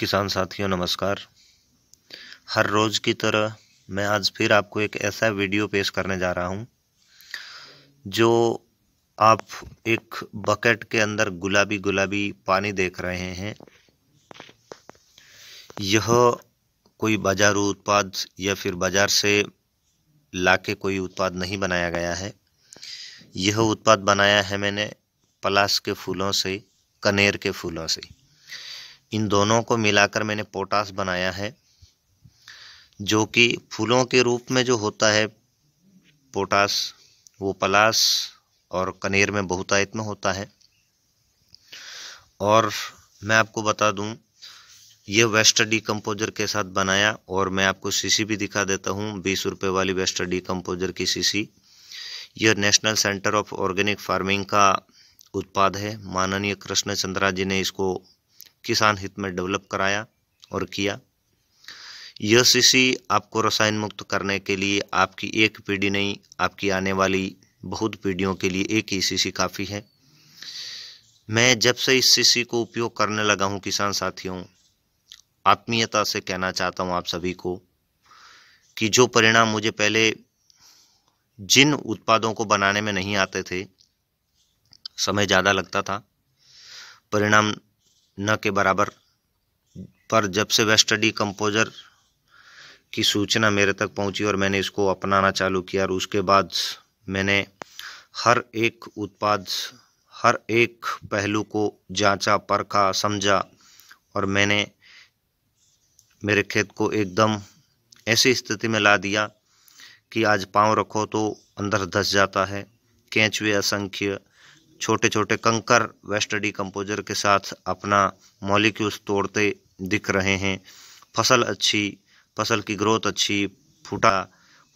किसान साथियों नमस्कार हर रोज़ की तरह मैं आज फिर आपको एक ऐसा वीडियो पेश करने जा रहा हूं जो आप एक बकेट के अंदर गुलाबी गुलाबी पानी देख रहे हैं यह कोई बाजारू उत्पाद या फिर बाज़ार से लाके कोई उत्पाद नहीं बनाया गया है यह उत्पाद बनाया है मैंने पलास के फूलों से कनेर के फूलों से इन दोनों को मिलाकर मैंने पोटास बनाया है जो कि फूलों के रूप में जो होता है पोटास वो पलास और कनेर में बहुतायत में होता है और मैं आपको बता दूं ये वेस्ट डिकम्पोजर के साथ बनाया और मैं आपको सीसी भी दिखा देता हूँ बीस रुपये वाली वेस्ट डिकम्पोजर की सीसी यह national centre of organic farming का उत्पाद है माननीय कृष्ण चंद्रा जी ने इसको किसान हित में डेवलप कराया और किया यह सीसी आपको रसायन मुक्त करने के लिए आपकी एक पीढ़ी नहीं आपकी आने वाली बहुत पीढ़ियों के लिए एक ही सीसी काफ़ी है मैं जब से इस सीसी को उपयोग करने लगा हूं किसान साथियों आत्मीयता से कहना चाहता हूं आप सभी को कि जो परिणाम मुझे पहले जिन उत्पादों को बनाने में नहीं आते थे समय ज़्यादा लगता था परिणाम न के बराबर पर जब से वेस्ट स्टडी कंपोजर की सूचना मेरे तक पहुंची और मैंने इसको अपनाना चालू किया और उसके बाद मैंने हर एक उत्पाद हर एक पहलू को जांचा परखा समझा और मैंने मेरे खेत को एकदम ऐसी स्थिति में ला दिया कि आज पाँव रखो तो अंदर धस जाता है कैंचवे असंख्य छोटे छोटे कंकर वेस्ट डिकम्पोजर के साथ अपना मॉलिक्यूल्स तोड़ते दिख रहे हैं फसल अच्छी फसल की ग्रोथ अच्छी फूटा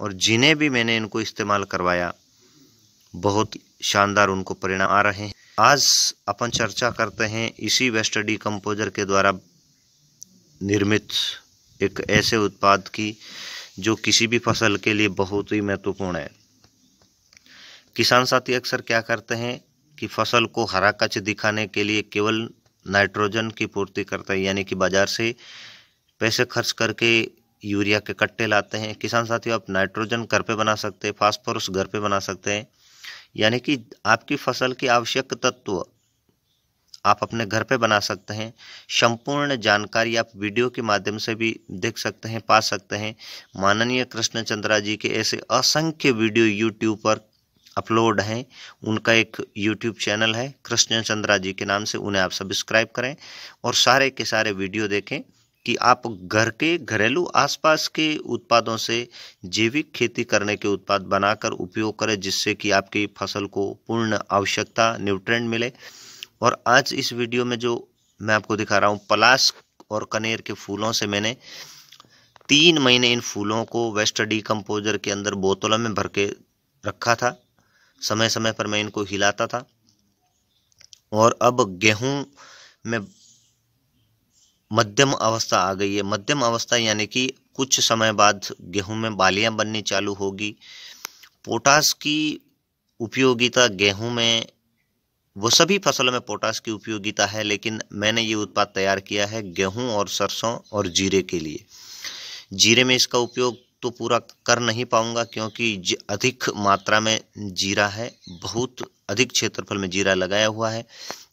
और जिन्हें भी मैंने इनको इस्तेमाल करवाया बहुत शानदार उनको परिणाम आ रहे हैं आज अपन चर्चा करते हैं इसी वेस्ट डिकम्पोजर के द्वारा निर्मित एक ऐसे उत्पाद की जो किसी भी फसल के लिए बहुत ही महत्वपूर्ण है किसान साथी अक्सर क्या करते हैं कि फसल को हरा कच दिखाने के लिए केवल नाइट्रोजन की पूर्ति करता है यानी कि बाज़ार से पैसे खर्च करके यूरिया के कट्टे लाते हैं किसान साथियों आप नाइट्रोजन घर पे बना सकते हैं फास्फोरस घर पे बना सकते हैं यानी कि आपकी फसल की आवश्यक तत्व आप अपने घर पे बना सकते हैं संपूर्ण जानकारी आप वीडियो के माध्यम से भी देख सकते हैं पा सकते हैं माननीय कृष्णचंद्रा जी के ऐसे असंख्य वीडियो यूट्यूब पर अपलोड हैं उनका एक यूट्यूब चैनल है कृष्ण चंद्रा जी के नाम से उन्हें आप सब्सक्राइब करें और सारे के सारे वीडियो देखें कि आप घर के घरेलू आसपास के उत्पादों से जैविक खेती करने के उत्पाद बनाकर उपयोग करें जिससे कि आपकी फसल को पूर्ण आवश्यकता न्यूट्रेंट मिले और आज इस वीडियो में जो मैं आपको दिखा रहा हूँ पलाश और कनेर के फूलों से मैंने तीन महीने इन फूलों को वेस्ट डी के अंदर बोतलों में भर के रखा था समय समय पर मैं इनको हिलाता था और अब गेहूं में मध्यम अवस्था आ गई है मध्यम अवस्था यानी कि कुछ समय बाद गेहूं में बालियां बननी चालू होगी पोटास की उपयोगिता गेहूं में वो सभी फसलों में पोटास की उपयोगिता है लेकिन मैंने ये उत्पाद तैयार किया है गेहूं और सरसों और जीरे के लिए जीरे में इसका उपयोग तो पूरा कर नहीं पाऊंगा क्योंकि अधिक मात्रा में जीरा है बहुत अधिक क्षेत्रफल में जीरा लगाया हुआ है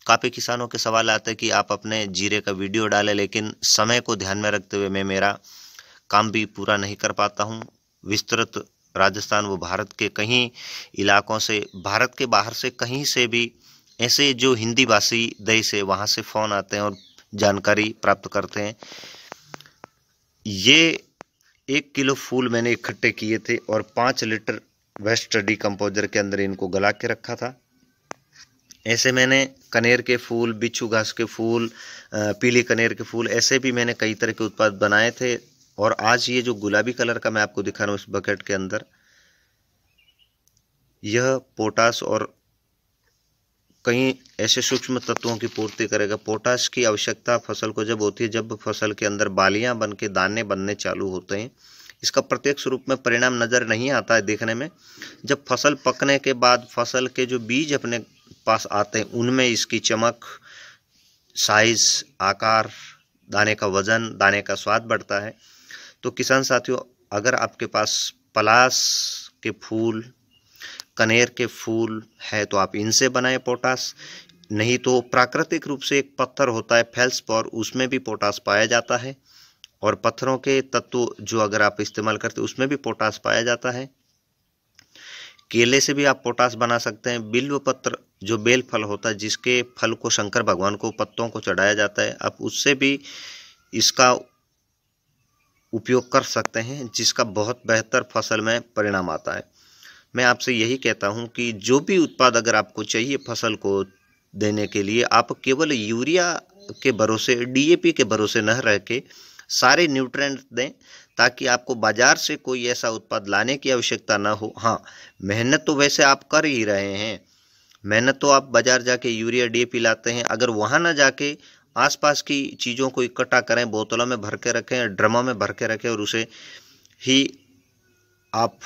काफ़ी किसानों के सवाल आते हैं कि आप अपने जीरे का वीडियो डालें लेकिन समय को ध्यान में रखते हुए मैं मेरा काम भी पूरा नहीं कर पाता हूँ विस्तृत राजस्थान व भारत के कहीं इलाकों से भारत के बाहर से कहीं से भी ऐसे जो हिंदी भाषी देश है वहाँ से फ़ोन आते हैं और जानकारी प्राप्त करते हैं ये एक किलो फूल मैंने इकट्ठे किए थे और पाँच लीटर वेस्ट स्टडी कंपोजर के अंदर इनको गला के रखा था ऐसे मैंने कनेर के फूल बिच्छू घास के फूल पीली कनेर के फूल ऐसे भी मैंने कई तरह के उत्पाद बनाए थे और आज ये जो गुलाबी कलर का मैं आपको दिखा रहा हूँ इस बकेट के अंदर यह पोटास और कई ऐसे सूक्ष्म तत्वों की पूर्ति करेगा पोटाश की आवश्यकता फसल को जब होती है जब फसल के अंदर बालियां बन के दाने बनने चालू होते हैं इसका प्रत्यक्ष रूप में परिणाम नज़र नहीं आता है देखने में जब फसल पकने के बाद फसल के जो बीज अपने पास आते हैं उनमें इसकी चमक साइज आकार दाने का वज़न दाने का स्वाद बढ़ता है तो किसान साथियों अगर आपके पास पलास के फूल कनेर के फूल है तो आप इनसे बनाएं पोटास नहीं तो प्राकृतिक रूप से एक पत्थर होता है फेल्सपॉर उसमें भी पोटास पाया जाता है और पत्थरों के तत्व जो अगर आप इस्तेमाल करते उसमें भी पोटास पाया जाता है केले से भी आप पोटास बना सकते हैं बिल्व पत्र जो बेल फल होता है जिसके फल को शंकर भगवान को पत्तों को चढ़ाया जाता है आप उससे भी इसका उपयोग कर सकते हैं जिसका बहुत बेहतर फसल में परिणाम आता है मैं आपसे यही कहता हूँ कि जो भी उत्पाद अगर आपको चाहिए फसल को देने के लिए आप केवल यूरिया के भरोसे डीएपी के भरोसे न रह के सारे न्यूट्रेंट दें ताकि आपको बाज़ार से कोई ऐसा उत्पाद लाने की आवश्यकता ना हो हाँ मेहनत तो वैसे आप कर ही रहे हैं मेहनत तो आप बाज़ार जाके यूरिया डीएपी लाते हैं अगर वहाँ ना जाके आसपास की चीज़ों को इकट्ठा करें बोतलों में भर के रखें ड्रमों में भर के रखें और उसे ही आप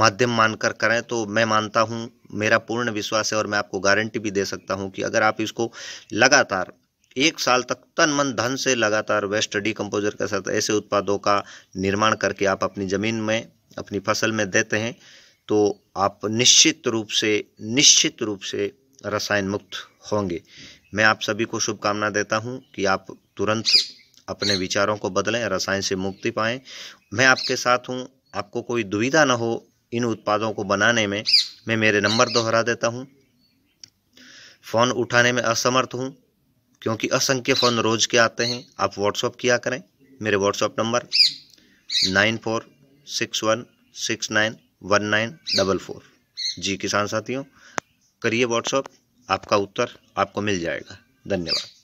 माध्यम मानकर करें तो मैं मानता हूं मेरा पूर्ण विश्वास है और मैं आपको गारंटी भी दे सकता हूं कि अगर आप इसको लगातार एक साल तक तन मन धन से लगातार वेस्ट डी कंपोजर के साथ ऐसे उत्पादों का निर्माण करके आप अपनी ज़मीन में अपनी फसल में देते हैं तो आप निश्चित रूप से निश्चित रूप से रसायन मुक्त होंगे मैं आप सभी को शुभकामना देता हूँ कि आप तुरंत अपने विचारों को बदलें रसायन से मुक्ति पाएँ मैं आपके साथ हूँ आपको कोई दुविधा न हो इन उत्पादों को बनाने में मैं मेरे नंबर दोहरा देता हूँ फ़ोन उठाने में असमर्थ हूँ क्योंकि असंख्य फ़ोन रोज़ के आते हैं आप व्हाट्सअप किया करें मेरे WhatsApp number nine four six one six nine one nine double four जी किसान साथियों करिए व्हाट्सअप आपका उत्तर आपको मिल जाएगा धन्यवाद